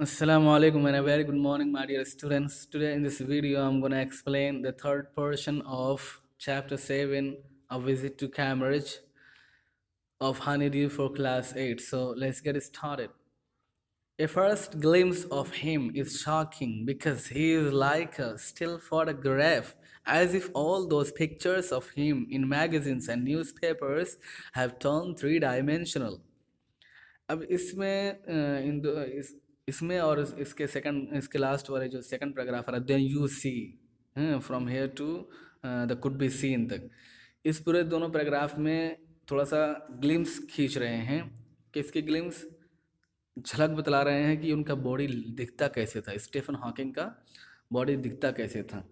Assalamu alaikum and a very good morning my dear students. Today in this video I'm going to explain the third portion of chapter 7 A Visit to Cambridge of Honeydew for class 8. So let's get started. A first glimpse of him is shocking because he is like a still photograph as if all those pictures of him in magazines and newspapers have turned three-dimensional. अब इसमें इसमें और इसके second इसके last वाले जो second paragraph है then you see from here to the could be seen तक इस पूरे दोनों पैराग्राफ में थोड़ा सा ग्लिम्स खींच रहे हैं किसके ग्लिम्स झलक बतला रहे हैं कि उनका बॉडी दिखता कैसे था स्टीफन हॉकिंग का बॉडी दिखता कैसे था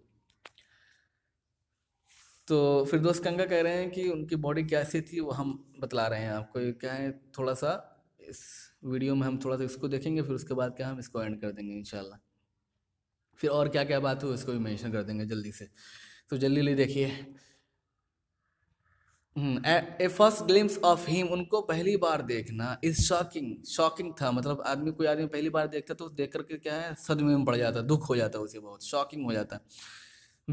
तो फिर दोस्त कंगा कह रहे हैं कि उनकी बॉडी कैसी थी वो हम बतला रहे हैं आपको क्या है थोड़ा सा इस वीडियो में हम थोड़ा सा इसको देखेंगे फिर उसके बाद क्या हम इसको एंड कर देंगे इन फिर और क्या क्या बात हुई उसको भी मेंशन कर देंगे जल्दी से तो जल्दी ले देखिए hmm, a first glimpse of him उनको पहली बार देखना इज शॉकिंग शॉकिंग था मतलब आदमी कोई आदमी पहली बार देखता तो देख करके क्या है सदमे में पड़ जाता दुख हो जाता उसे बहुत शॉकिंग हो जाता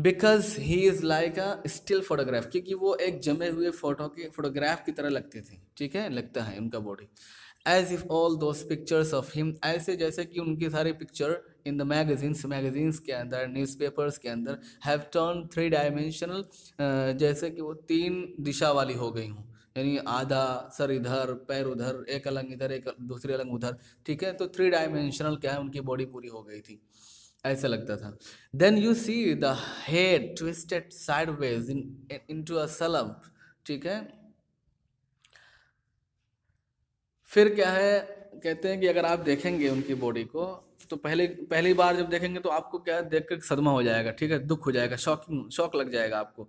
because he is like a still photograph क्योंकि वो एक जमे हुए फोटो के फोटोग्राफ की तरह लगते थे ठीक है लगता है उनका body as if all those pictures of him ऐसे जैसे कि उनकी सारी picture in the magazines magazines के अंदर न्यूज़ पेपर्स के अंदर हैव टर्न थ्री डायमेंशनल जैसे कि वो तीन दिशा वाली हो गई हूँ यानी आधा सर इधर पैर उधर एक अलग इधर एक दूसरी अलग उधर ठीक है तो थ्री डायमेंशनल क्या है उनकी बॉडी पूरी हो गई थी ऐसा लगता था then you see the head twisted sideways in into a ठीक है फिर क्या है कहते हैं कि अगर आप देखेंगे उनकी बॉडी को तो पहले पहली बार जब देखेंगे तो आपको क्या है देख कर सदमा हो जाएगा ठीक है दुख हो जाएगा शॉकिंग शॉक लग जाएगा आपको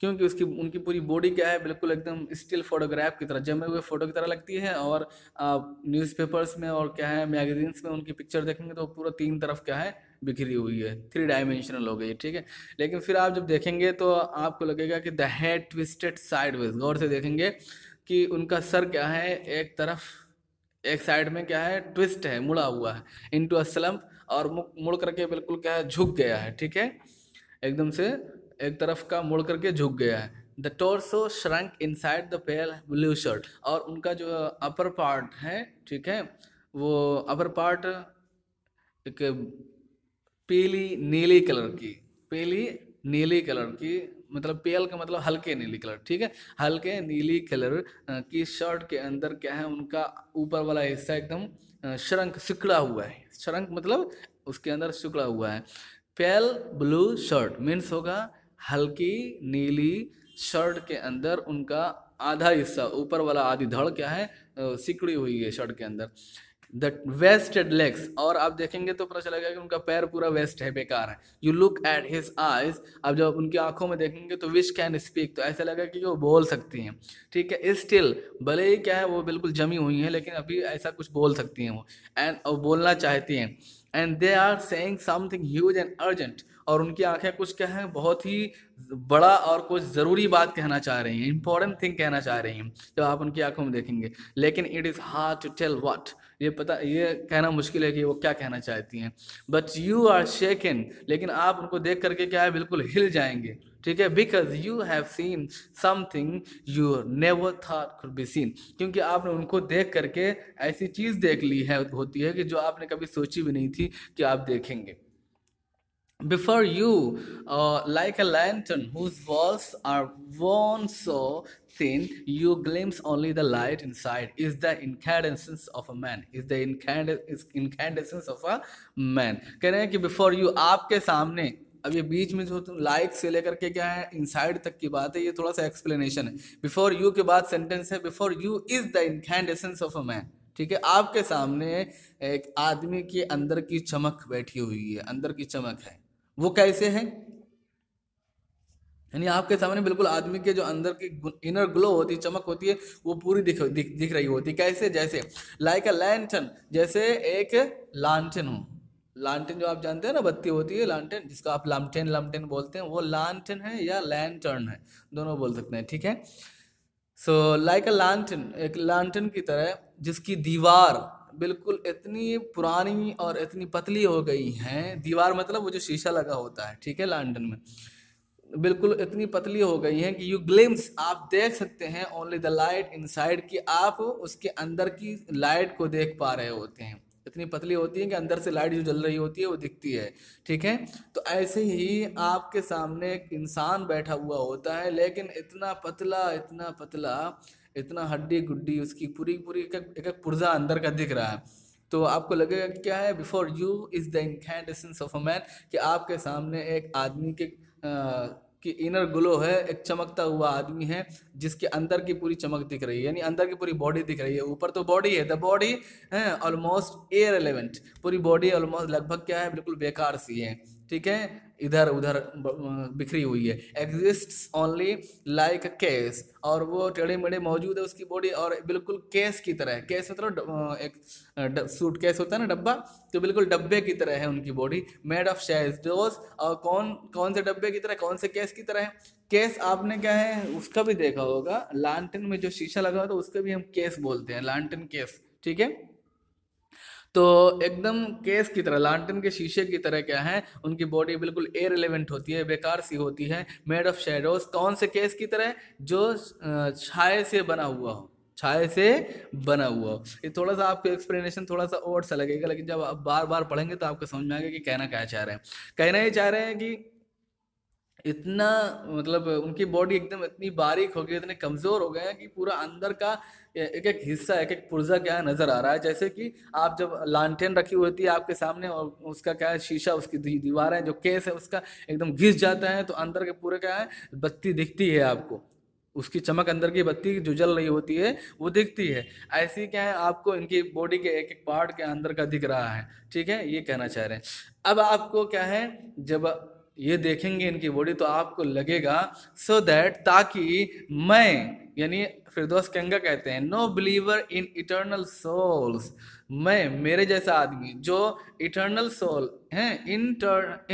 क्योंकि उसकी उनकी पूरी बॉडी क्या है बिल्कुल एकदम स्टिल फोटोग्राफ की तरह जमे हुए फोटो की तरह लगती है और आप न्यूज़पेपर्स में और क्या है मैगजीन्स में उनकी पिक्चर देखेंगे तो पूरा तीन तरफ क्या है बिखरी हुई है थ्री डायमेंशनल हो गई है ठीक है लेकिन फिर आप जब देखेंगे तो आपको लगेगा कि द हेड ट्विस्टेड साइड गौर से देखेंगे कि उनका सर क्या है एक तरफ एक साइड में क्या है ट्विस्ट है मुड़ा हुआ है इनटू असलम और मुड़ करके बिल्कुल क्या है झुक गया है ठीक है एकदम से एक तरफ का मुड़ करके झुक गया है the torso shrunk inside the pale blue shirt और उनका जो अपर पार्ट है ठीक है वो अपर पार्ट एक पीली नीली कलर की पीली नीली कलर की मतलब पेल का मतलब हल्के नीली कलर ठीक है हल्के नीली कलर की शर्ट के अंदर क्या है उनका ऊपर वाला हिस्सा एकदम शरंक सिकड़ा हुआ है शरंक मतलब उसके अंदर सिकड़ा हुआ है पेल ब्लू शर्ट मीन्स होगा हल्की नीली शर्ट के अंदर उनका आधा हिस्सा ऊपर वाला आधी धड़ क्या है सिकड़ी हुई है शर्ट के अंदर द वेस्टेड लेग्स और आप देखेंगे तो पता चलेगा कि उनका पैर पूरा वेस्ट है बेकार है you look at his eyes आप जब उनकी आंखों में देखेंगे तो विश कैन स्पीक तो ऐसा लगा कि वो बोल सकती हैं ठीक है स्टिल भले ही क्या है वो बिल्कुल जमी हुई हैं लेकिन अभी ऐसा कुछ बोल सकती हैं वो एंड और बोलना चाहती हैं and they are saying something huge and urgent और उनकी आंखें कुछ क्या हैं बहुत ही बड़ा और कुछ ज़रूरी बात कहना चाह रही हैं इंपॉर्टेंट थिंग कहना चाह रही हैं जब आप उनकी आंखों में देखेंगे लेकिन it is hard to tell what ये पता ये कहना मुश्किल है कि वो क्या कहना चाहती हैं बट यू आर शेकन लेकिन आप उनको देख करके क्या है बिल्कुल हिल जाएंगे ठीक है because you have seen something you never thought could be seen क्योंकि आपने उनको देख करके ऐसी चीज़ देख ली है होती है कि जो आपने कभी सोची भी नहीं थी कि आप देखेंगे before you uh, like a lantern whose walls are worn so thin you glimpse only the light inside is the incandescence of a man is the incandescence of a man कह रहे हैं कि बिफोर यू आपके सामने अब ये बीच में जो तुम लाइक से लेकर के क्या है इनसाइड तक की बात है ये थोड़ा सा एक्सप्लेनेशन है बिफोर यू के बाद सेंटेंस है before you is the incandescence of a man ठीक है आपके सामने एक आदमी के अंदर की चमक बैठी हुई है अंदर की चमक है वो कैसे है यानी आपके सामने बिल्कुल आदमी के जो अंदर की इनर ग्लो होती है चमक होती है वो पूरी दिख दिख, दिख रही होती है कैसे जैसे लाइक अ लैंटन जैसे एक लांटन हो लांटन जो आप जानते हैं ना बत्ती होती है लांटन जिसको आप लामटेन लामटेन बोलते हैं वो लांटन है या लैंटर्न है दोनों बोल सकते हैं ठीक है सो लाइक अ लांटन एक लांटन की तरह जिसकी दीवार बिल्कुल इतनी पुरानी और इतनी पतली हो गई हैं दीवार मतलब वो जो शीशा लगा होता है ठीक है लंडन में बिल्कुल इतनी पतली हो गई हैं कि यू ग्लिम्स आप देख सकते हैं only the light inside कि आप उसके अंदर की लाइट को देख पा रहे होते हैं इतनी पतली होती है कि अंदर से लाइट जो जल रही होती है वो दिखती है ठीक है तो ऐसे ही आपके सामने एक इंसान बैठा हुआ होता है लेकिन इतना पतला इतना पतला इतना हड्डी गुड्डी उसकी पूरी पूरी एक एक, एक पुर्जा अंदर का दिख रहा है तो आपको लगेगा कि क्या है before you is the incandescence of a man कि आपके सामने एक आदमी के आ, कि इनर ग्लो है एक चमकता हुआ आदमी है जिसके अंदर की पूरी चमक दिख रही है यानी अंदर की पूरी बॉडी दिख रही है ऊपर तो बॉडी है द बॉडी है ऑलमोस्ट एयर एलिमेंट पूरी बॉडी ऑलमोस्ट लगभग क्या है बिल्कुल बेकार सी है ठीक है इधर उधर बिखरी हुई है एग्जिस्ट ओनली लाइक केस और वो टेढ़े मेढ़े मौजूद है उसकी बॉडी और बिल्कुल केस की तरह है केस मतलब एक सूट केस होता है ना डब्बा तो बिल्कुल डब्बे की तरह है उनकी बॉडी मेड ऑफ डोज और कौन कौन से डब्बे की तरह कौन से केस की तरह है केस आपने क्या है उसका भी देखा होगा लालटेन में जो शीशा लगा हुआ तो उसका भी हम केस बोलते हैं लालटेन केस ठीक है तो एकदम केस की तरह लांटन के शीशे की तरह क्या है उनकी बॉडी बिल्कुल रिलेवेंट होती है बेकार सी होती है मेड ऑफ शेडोज कौन से केस की तरह जो छाए से बना हुआ हो छाए से बना हुआ हो ये थोड़ा सा आपको एक्सप्लेनेशन थोड़ा सा और सा लगेगा लेकिन जब आप बार बार पढ़ेंगे तो आपको समझ में आएगा कि कहना क्या चाह रहे हैं कहना ये चाह रहे हैं कि इतना मतलब उनकी बॉडी एकदम इतनी बारीक हो गई इतने कमज़ोर हो गए हैं कि पूरा अंदर का एक एक हिस्सा एक एक पुर्जा क्या है नज़र आ रहा है जैसे कि आप जब लालटेन रखी हुई होती है आपके सामने और उसका क्या है शीशा उसकी दीवार है जो केस है उसका एकदम घिस जाता है तो अंदर के पूरे क्या है बत्ती दिखती है आपको उसकी चमक अंदर की बत्ती जो जल रही होती है वो दिखती है ऐसी क्या है आपको इनकी बॉडी के एक एक पार्ट के अंदर का दिख रहा है ठीक है ये कहना चाह रहे हैं अब आपको क्या है जब ये देखेंगे इनकी बॉडी तो आपको लगेगा सो so दैट ताकि मैं यानी दोस्त कंगा कहते हैं no believer in eternal souls मैं मेरे जैसा आदमी जो इटर्नल सोल है इंटर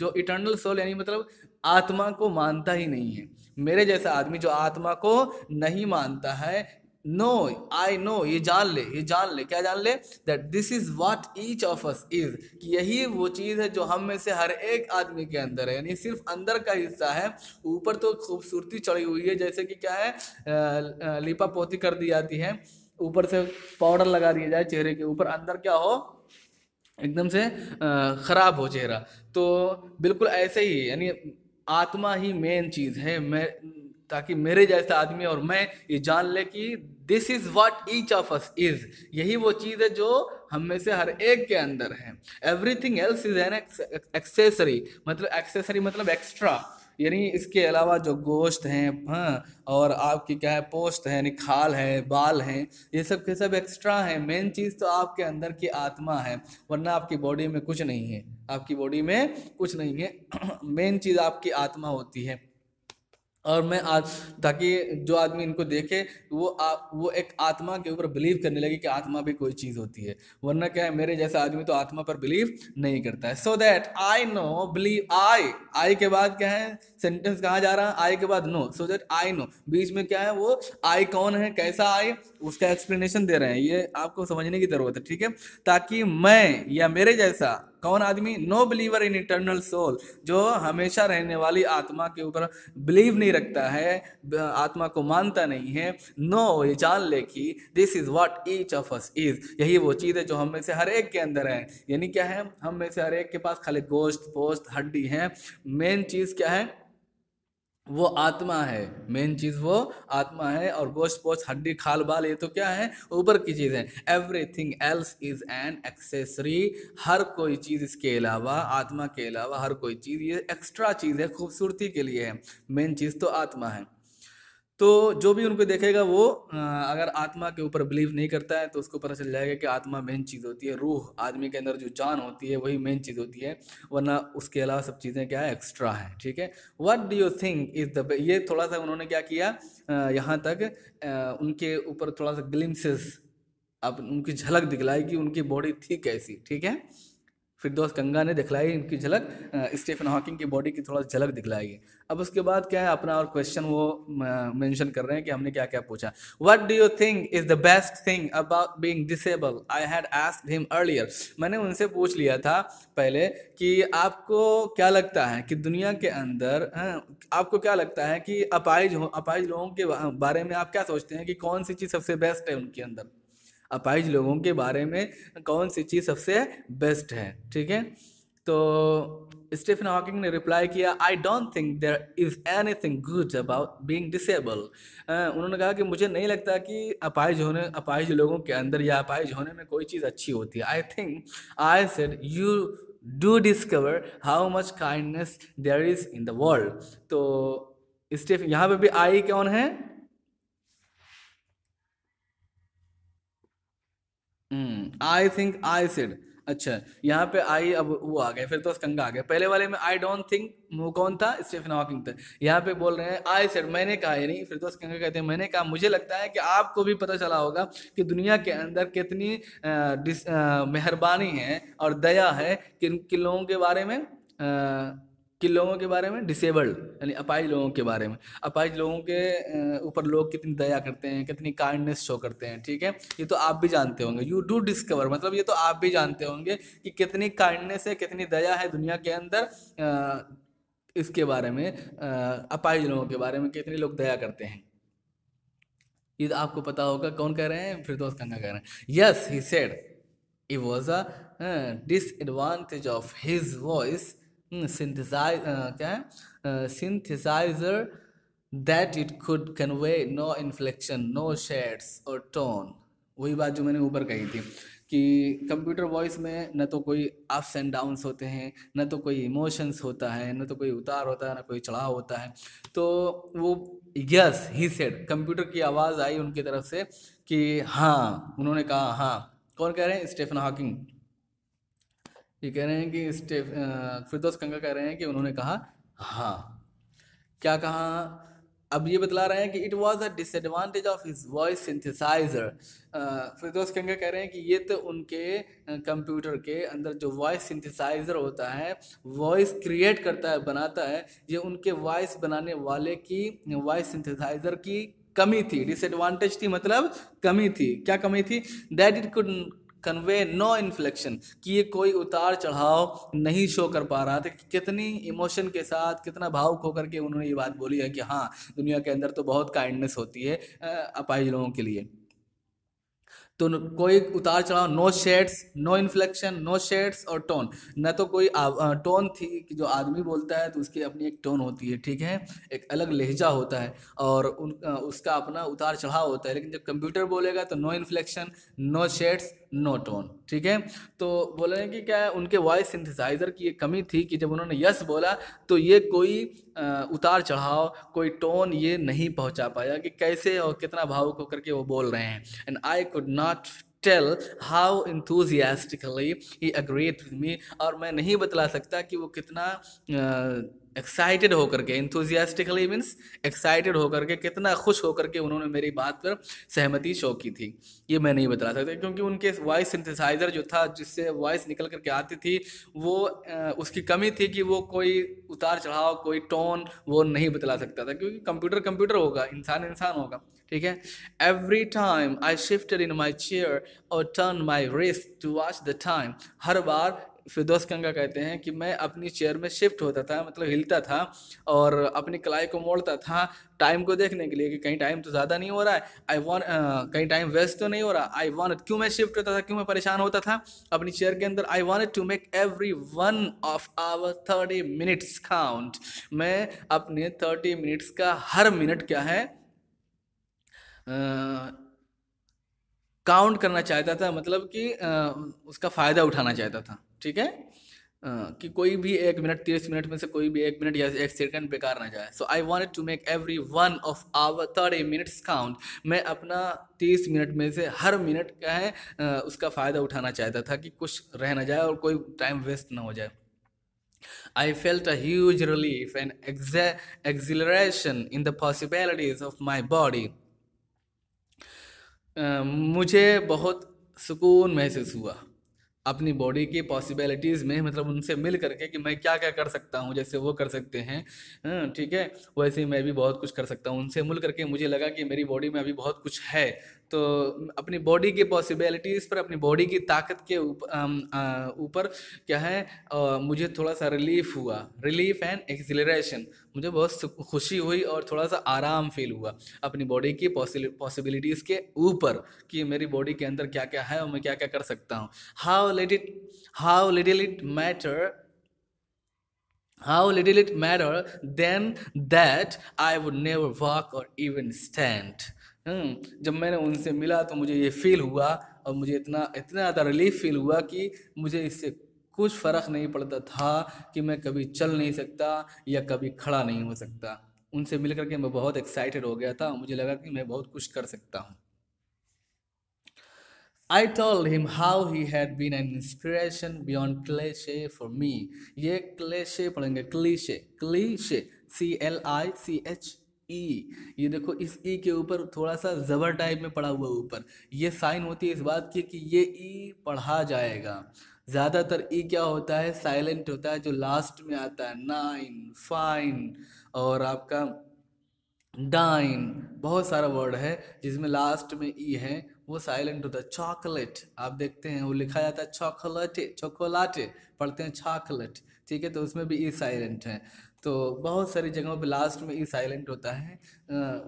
जो इटर्नल सोल यानी मतलब आत्मा को मानता ही नहीं है मेरे जैसा आदमी जो आत्मा को नहीं मानता है नो आई नो ये जान ले ये जान ले क्या जान ले that this is what each of us is कि यही वो चीज़ है जो हम में से हर एक आदमी के अंदर है यानी सिर्फ अंदर का हिस्सा है ऊपर तो खूबसूरती चढ़ी हुई है जैसे कि क्या है लिपा पोती कर दी जाती है ऊपर से पाउडर लगा दिया जाए चेहरे के ऊपर अंदर क्या हो एकदम से ख़राब हो चेहरा तो बिल्कुल ऐसे ही यानी आत्मा ही मेन चीज़ है मैं ताकि मेरे जैसे आदमी और मैं ये जान ले कि this is what each of us is यही वो चीज़ है जो हम में से हर एक के अंदर है everything else is an accessory मतलब एक्सेसरी मतलब एक्स्ट्रा यानी इसके अलावा जो गोश्त हैं हाँ और आपकी क्या है पोस्ट है निखाल है बाल हैं ये सब के सब एक्स्ट्रा हैं मेन चीज़ तो आपके अंदर की आत्मा है वरना आपकी बॉडी में कुछ नहीं है आपकी बॉडी में कुछ नहीं है मेन चीज़ आपकी आत्मा होती है और मैं आज ताकि जो आदमी इनको देखे वो आ, वो एक आत्मा के ऊपर बिलीव करने लगे कि आत्मा भी कोई चीज़ होती है वरना क्या है मेरे जैसा आदमी तो आत्मा पर बिलीव नहीं करता है so that I know believe I I के बाद क्या है सेंटेंस कहाँ जा रहा है आई के बाद know so that I know बीच में क्या है वो आई कौन है कैसा आई उसका एक्सप्लेनेशन दे रहे हैं ये आपको समझने की ज़रूरत है ठीक है ताकि मैं या मेरे जैसा कौन आदमी no believer in internal soul जो हमेशा रहने वाली आत्मा के ऊपर बिलीव नहीं रखता है आत्मा को मानता नहीं है नो ये जान ले कि this is what each of us is यही वो चीज़ है जो हम में से हर एक के अंदर है यानी क्या है हम में से हर एक के पास खाली गोश्त पोस्ट हड्डी है मेन चीज़ क्या है वो आत्मा है मेन चीज़ वो आत्मा है और गोश्त पोश हड्डी खाल बाल ये तो क्या है ऊपर की चीज़ है everything else is an accessory हर कोई चीज़ इसके अलावा आत्मा के अलावा हर कोई चीज़ ये एक्स्ट्रा चीज़ है खूबसूरती के लिए है मेन चीज़ तो आत्मा है तो जो भी उनको देखेगा वो अगर आत्मा के ऊपर बिलीव नहीं करता है तो उसको पता चल जाएगा कि आत्मा मेन चीज़ होती है रूह आदमी के अंदर जो जान होती है वही मेन चीज़ होती है वरना उसके अलावा सब चीज़ें क्या है एक्स्ट्रा है ठीक है what do you think is the ये थोड़ा सा उन्होंने क्या किया यहाँ तक उनके ऊपर थोड़ा सा ग्लिम्सेस अब उनकी झलक दिखलाई कि उनकी बॉडी थी कैसी ठीक है फिरदौस गंगा ने दिखलाई इनकी झलक स्टीफन हॉकिंग की बॉडी की थोड़ा झलक दिखलाई अब उसके बाद क्या है अपना और क्वेश्चन वो मेंशन कर रहे हैं कि हमने क्या क्या पूछा what do you think is the best thing about being disabled I had asked him earlier मैंने उनसे पूछ लिया था पहले कि आपको क्या लगता है कि दुनिया के अंदर हाँ, आपको क्या लगता है कि अपाइज हो अपाइज लोगों के बारे में आप क्या सोचते हैं कि कौन सी चीज़ सबसे बेस्ट है उनके अंदर अपाइज लोगों के बारे में कौन सी चीज़ सबसे बेस्ट है ठीक है तो स्टीफन हॉकिंग ने रिप्लाई किया I don't think there is anything good about being disabled उन्होंने कहा कि मुझे नहीं लगता कि अपाइज होने अपाइज लोगों के अंदर या अपाइज होने में कोई चीज़ अच्छी होती है I think I said you do discover how much kindness there is in the world तो स्टीफ यहाँ पे भी आई कौन है आई थिंक आई सेड अच्छा यहाँ पे आई अब वो आ गए फिर तो स्कंगा आ गए पहले वाले में आई डोंट थिंक वो कौन था स्टीफन हॉकिंग था यहाँ पे बोल रहे हैं आई सेड मैंने कहा है नहीं फिर तो कंगा कहते हैं मैंने कहा मुझे लगता है कि आपको भी पता चला होगा कि दुनिया के अंदर कितनी मेहरबानी है और दया है किन किन लोगों के बारे में आ, किन लोगों के बारे में डिसेबल्ड यानी अपाइज लोगों के बारे में अपाइज लोगों के ऊपर लोग कितनी दया करते हैं कितनी काइंडनेस शो करते हैं ठीक है ये तो आप भी जानते होंगे यू डू डिस्कवर मतलब ये तो आप भी जानते होंगे कि कितनी काइंडनेस है कितनी दया है दुनिया के अंदर इसके बारे में अपाइज लोगों के बारे में कितने लोग दया करते हैं ये तो आपको पता होगा कौन कह रहे हैं फिरदौस खन्ना कह रहे हैं yes he said it was a disadvantage of his voice hmm, synthesize क्या है synthesizer that it could convey no inflection no shades और टोन वही बात जो मैंने ऊपर कही थी कि कंप्यूटर वॉइस में न तो कोई अप्स एंड डाउन्स होते हैं न तो कोई इमोशंस होता है न तो कोई उतार होता है ना कोई चढ़ाव होता है तो वो यस ही सेड कंप्यूटर की आवाज़ आई उनकी तरफ से कि हाँ उन्होंने कहा हाँ कौन कह रहे हैं स्टेफन हॉकिंग ये कह रहे हैं कि स्टेफ फिरदौस कंगा कह रहे हैं कि उन्होंने कहा हाँ क्या कहा अब ये बतला रहे हैं कि it was a disadvantage of his voice synthesizer Firdaus Kanga कह रहे हैं कि ये तो उनके कंप्यूटर के अंदर जो वॉइस सिंथेसाइजर होता है वॉइस क्रिएट करता है बनाता है ये उनके वॉइस बनाने वाले की वॉइस सिंथेसाइजर की कमी थी डिसएडवांटेज थी मतलब कमी थी क्या कमी थी that it could convey no inflection कि ये कोई उतार चढ़ाव नहीं शो कर पा रहा था कि कितनी इमोशन के साथ कितना भावुक होकर के उन्होंने ये बात बोली है कि हाँ दुनिया के अंदर तो बहुत काइंडनेस होती है अपाहिज लोगों के लिए तो कोई उतार चढ़ाव no shades no inflection no shades और टोन न तो कोई टोन थी कि जो आदमी बोलता है तो उसकी अपनी एक टोन होती है ठीक है एक अलग लहजा होता है और उन उसका अपना उतार चढ़ाव होता है लेकिन जब कंप्यूटर बोलेगा तो no inflection no shades no tone ठीक है तो बोल रहे हैं कि क्या है उनके वॉइस सिंथेसाइज़र की ये कमी थी कि जब उन्होंने यस बोला तो ये कोई उतार चढ़ाव कोई टोन ये नहीं पहुंचा पाया कि कैसे और कितना भावुक होकर के वो बोल रहे हैं and I could not tell how enthusiastically he agreed with me और मैं नहीं बतला सकता कि वो कितना एक्साइटेड होकर के इंथुजियास्टिकली मीन्स एक्साइटेड होकर के कितना खुश होकर के उन्होंने मेरी बात पर सहमति शो की थी ये मैं नहीं बता सकता क्योंकि उनके वॉइस सिंथेसाइज़र जो था जिससे वॉइस निकल करके आती थी वो उसकी कमी थी कि वो कोई उतार चढ़ाव कोई टोन वो नहीं बतला सकता था क्योंकि कंप्यूटर कंप्यूटर होगा इंसान इंसान होगा ठीक है every time I shift in my chair और turn my wrist to watch the time हर बार फिरदौस कंगा कहते हैं कि मैं अपनी चेयर में शिफ्ट होता था मतलब हिलता था और अपनी कलाई को मोड़ता था टाइम को देखने के लिए कि कहीं टाइम तो ज़्यादा नहीं हो रहा है आई वॉन्ट कहीं टाइम वेस्ट तो नहीं हो रहा आई वॉन्ट क्यों मैं शिफ्ट होता था क्यों मैं परेशान होता था अपनी चेयर के अंदर I want to make every one of our thirty minutes count मैं अपने थर्टी मिनट्स का हर मिनट क्या है uh, काउंट करना चाहता था मतलब कि उसका फ़ायदा उठाना चाहता था ठीक है कि कोई भी एक मिनट तीस मिनट में से कोई भी एक मिनट या एक सेकंड बेकार ना जाए so I want to make every one of our thirty minutes count मैं अपना तीस मिनट में से हर मिनट का है उसका फ़ायदा उठाना चाहता था कि कुछ रह ना जाए और कोई टाइम वेस्ट ना हो जाए I felt a huge relief and exa- exhilaration in the possibilities of my body. मुझे बहुत सुकून महसूस हुआ अपनी बॉडी की पॉसिबिलिटीज़ में मतलब उनसे मिल करके कि मैं क्या क्या कर सकता हूँ जैसे वो कर सकते हैं हाँ, ठीक है वैसे ही मैं भी बहुत कुछ कर सकता हूँ उनसे मिल करके मुझे लगा कि मेरी बॉडी में अभी बहुत कुछ है तो अपनी बॉडी की पॉसिबिलिटीज़ पर अपनी बॉडी की ताकत के ऊपर क्या है आ, मुझे थोड़ा सा रिलीफ हुआ रिलीफ एंड एक्सिलेशन मुझे बहुत खुशी हुई और थोड़ा सा आराम फील हुआ अपनी बॉडी की पॉसिबिलिटीज़ के ऊपर कि मेरी बॉडी के अंदर क्या क्या है और मैं क्या क्या कर सकता हूँ how late it how little it matter how little it matter then that I would never walk or even stand जब मैंने उनसे मिला तो मुझे ये फील हुआ और मुझे इतना इतना ज़्यादा रिलीफ फील हुआ कि मुझे इससे कुछ फ़र्क नहीं पड़ता था कि मैं कभी चल नहीं सकता या कभी खड़ा नहीं हो सकता उनसे मिल करके मैं बहुत एक्साइटेड हो गया था मुझे लगा कि मैं बहुत कुछ कर सकता हूँ I told him how he had been an inspiration beyond cliche for me ये क्लेशे पढ़ेंगे cliche cliche C L I C H E ये देखो इस ई e के ऊपर थोड़ा सा ज़बर टाइप में पड़ा हुआ ऊपर ये साइन होती है इस बात की कि ये ई e पढ़ा जाएगा ज़्यादातर ई क्या होता है साइलेंट होता है जो लास्ट में आता है नाइन फाइन और आपका डाइन बहुत सारा वर्ड है जिसमें लास्ट में ई है वो साइलेंट होता है चॉकलेट आप देखते हैं वो लिखा जाता है चॉकलेटे चॉकलाटे पढ़ते हैं चॉकलेट ठीक है तो उसमें भी ई साइलेंट है तो बहुत सारी जगहों पे लास्ट में ई साइलेंट होता है आ,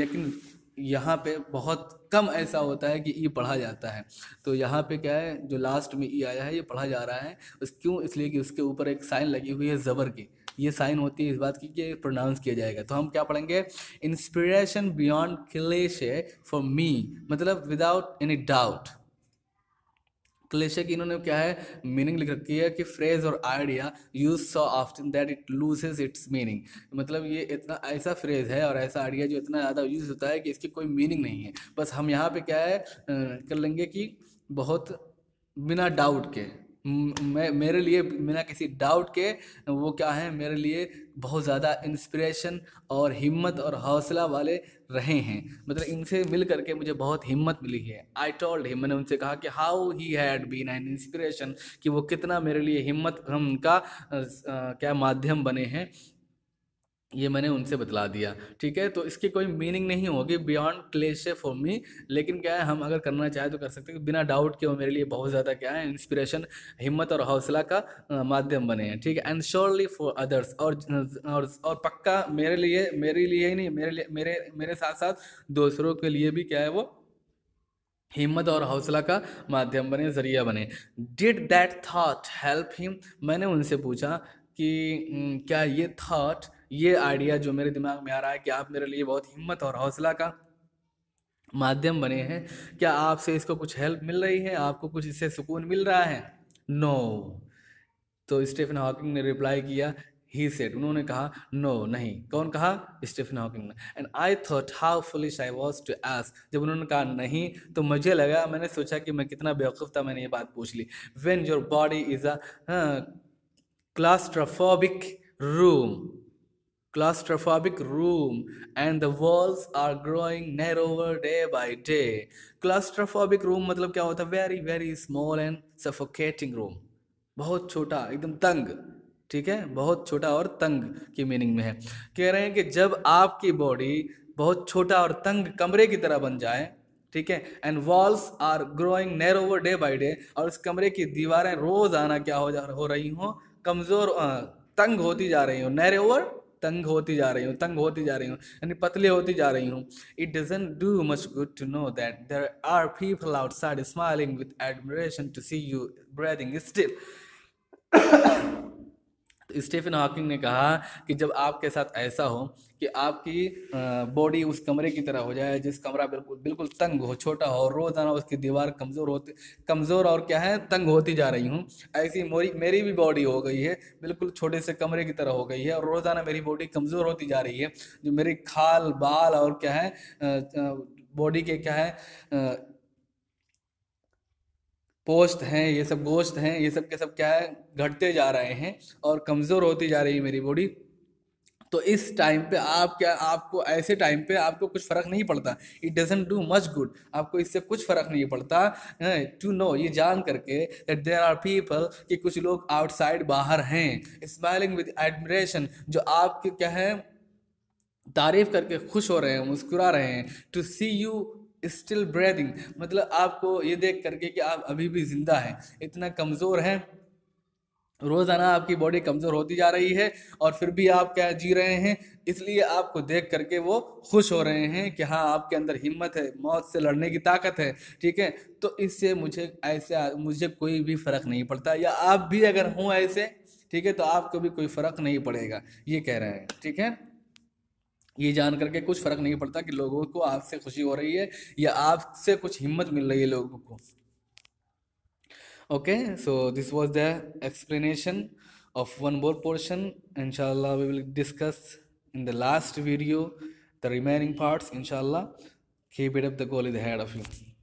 लेकिन यहाँ पे बहुत कम ऐसा होता है कि ई पढ़ा जाता है तो यहाँ पे क्या है जो लास्ट में ई आया है ये पढ़ा जा रहा है उस क्यों इसलिए कि उसके ऊपर एक साइन लगी हुई है ज़बर की ये साइन होती है इस बात की कि प्रोनाउंस किया जाएगा तो हम क्या पढ़ेंगे inspiration beyond cliche for me मतलब विदाउट एनी डाउट क्लेशे की इन्होंने क्या है मीनिंग लिख रखी है कि phrase or idea used so often that it loses its meaning मतलब ये इतना ऐसा फ्रेज है और ऐसा आइडिया जो इतना ज़्यादा यूज होता है कि इसकी कोई मीनिंग नहीं है बस हम यहाँ पे क्या है कर लेंगे कि बहुत बिना डाउट के मैं मेरे लिए बिना किसी डाउट के वो क्या है मेरे लिए बहुत ज़्यादा इंस्पिरेशन और हिम्मत और हौसला वाले रहे हैं मतलब इनसे मिल करके मुझे बहुत हिम्मत मिली है आई टोल्ड हिम मैंने उनसे कहा कि how he had been an inspiration कि वो कितना मेरे लिए हिम्मत हम का क्या माध्यम बने हैं ये मैंने उनसे बतला दिया ठीक है तो इसकी कोई मीनिंग नहीं होगी बियॉन्ड क्लेश फॉर मी लेकिन क्या है हम अगर करना चाहें तो कर सकते हैं बिना डाउट के वो मेरे लिए बहुत ज़्यादा क्या है इंस्पिरेशन हिम्मत और हौसला का माध्यम बने हैं ठीक है एंड श्योरली फॉर अदर्स और और और पक्का मेरे लिए मेरे लिए ही नहीं मेरे लिए मेरे मेरे साथ साथ दूसरों के लिए भी क्या है वो हिम्मत और हौसला का माध्यम बने जरिया बने did that thought help him मैंने उनसे पूछा कि क्या ये थाट ये आइडिया जो मेरे दिमाग में आ रहा है कि आप मेरे लिए बहुत हिम्मत और हौसला का माध्यम बने हैं क्या आपसे इसको कुछ हेल्प मिल रही है आपको कुछ इससे सुकून मिल रहा है नो तो स्टीफन हॉकिंग ने रिप्लाई किया ही सेट उन्होंने कहा नो no, नहीं कौन कहा स्टीफन हॉकिंग ने and I thought how foolish I was to ask जब उन्होंने कहा नहीं तो मुझे लगा मैंने सोचा कि मैं कितना बेवकूफ़ था मैंने ये बात पूछ ली when your body is a claustrophobic room claustrophobic room and the walls are growing narrower day by day claustrophobic room मतलब क्या होता है very very small and suffocating room बहुत छोटा एकदम तंग ठीक है बहुत छोटा और तंग की मीनिंग में है कह रहे हैं कि जब आपकी बॉडी बहुत छोटा और तंग कमरे की तरह बन जाए ठीक है and walls are growing narrower day by day और उस कमरे की दीवारें आना क्या हो जा हो रही हों कमज़ोर तंग होती जा रही हों नैरोवर तंग होती जा रही हूँ तंग होती जा रही हूँ यानी पतली होती जा रही हूँ it doesn't do much good to know that there are people outside smiling with admiration to see you breathing still Stephen Hawking ने कहा कि जब आपके साथ ऐसा हो कि आपकी बॉडी उस कमरे की तरह हो जाए जिस कमरा बिल्कुल बिल्कुल तंग हो छोटा हो रोज़ाना उसकी दीवार कमज़ोर होती कमज़ोर और क्या है तंग होती जा रही हूँ ऐसी मोरी मेरी भी बॉडी हो गई है बिल्कुल छोटे से कमरे की तरह हो गई है और रोज़ाना मेरी बॉडी कमज़ोर होती जा रही है जो मेरी खाल बाल और क्या है बॉडी के क्या है पोस्ट हैं ये सब गोश्त हैं ये सब के सब क्या है घटते जा रहे हैं और कमज़ोर होती जा रही है मेरी बॉडी तो इस टाइम पे आप क्या आपको ऐसे टाइम पे आपको कुछ फ़र्क नहीं पड़ता it doesn't do much good आपको इससे कुछ फ़र्क नहीं पड़ता टू नो ये जान करके दैट देर आर पीपल कि कुछ लोग आउटसाइड बाहर हैं स्माइलिंग विद एडमरेशन जो आपके क्या है तारीफ़ करके खुश हो रहे हैं मुस्कुरा रहे हैं to see you still breathing मतलब आपको ये देख करके कि आप अभी भी ज़िंदा हैं इतना कमज़ोर हैं रोज़ाना आपकी बॉडी कमज़ोर होती जा रही है और फिर भी आप क्या जी रहे हैं इसलिए आपको देख करके वो खुश हो रहे हैं कि हाँ आपके अंदर हिम्मत है मौत से लड़ने की ताकत है ठीक है तो इससे मुझे ऐसे मुझे कोई भी फ़र्क नहीं पड़ता या आप भी अगर हों ऐसे ठीक है तो आपको भी कोई फ़र्क नहीं पड़ेगा ये कह रहे हैं ठीक है ये जान करके कुछ फर्क नहीं पड़ता कि लोगों को आपसे खुशी हो रही है या आपसे कुछ हिम्मत मिल रही है लोगों को okay so this was the explanation of one more portion इनशाला we will discuss in the last video the remaining parts इनशाला keep it up the goal in the head of